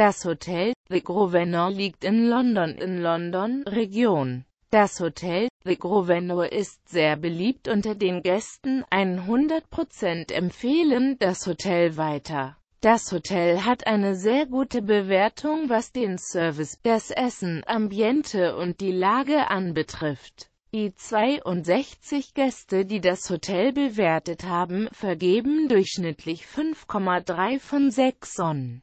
Das Hotel The Grosvenor liegt in London in London, Region. Das Hotel The Grosvenor ist sehr beliebt unter den Gästen, 100% empfehlen das Hotel weiter. Das Hotel hat eine sehr gute Bewertung was den Service, das Essen, Ambiente und die Lage anbetrifft. Die 62 Gäste, die das Hotel bewertet haben, vergeben durchschnittlich 5,3 von 6 Sonnen.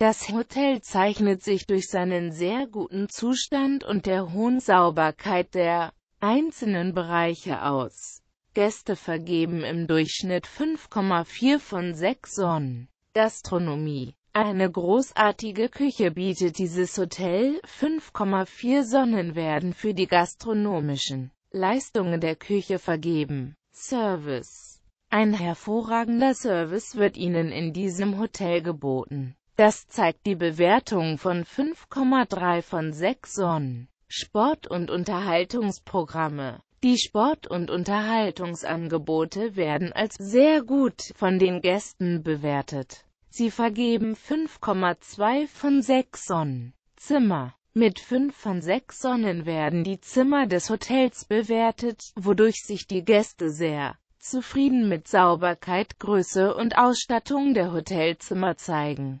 das Hotel zeichnet sich durch seinen sehr guten Zustand und der hohen Sauberkeit der einzelnen Bereiche aus. Gäste vergeben im Durchschnitt 5,4 von 6 Sonnen. Gastronomie eine großartige Küche bietet dieses Hotel, 5,4 Sonnen werden für die gastronomischen Leistungen der Küche vergeben. Service Ein hervorragender Service wird Ihnen in diesem Hotel geboten. Das zeigt die Bewertung von 5,3 von 6 Sonnen. Sport- und Unterhaltungsprogramme Die Sport- und Unterhaltungsangebote werden als sehr gut von den Gästen bewertet. Sie vergeben 5,2 von 6 Sonnen. Zimmer mit 5 von 6 Sonnen werden die Zimmer des Hotels bewertet, wodurch sich die Gäste sehr zufrieden mit Sauberkeit, Größe und Ausstattung der Hotelzimmer zeigen.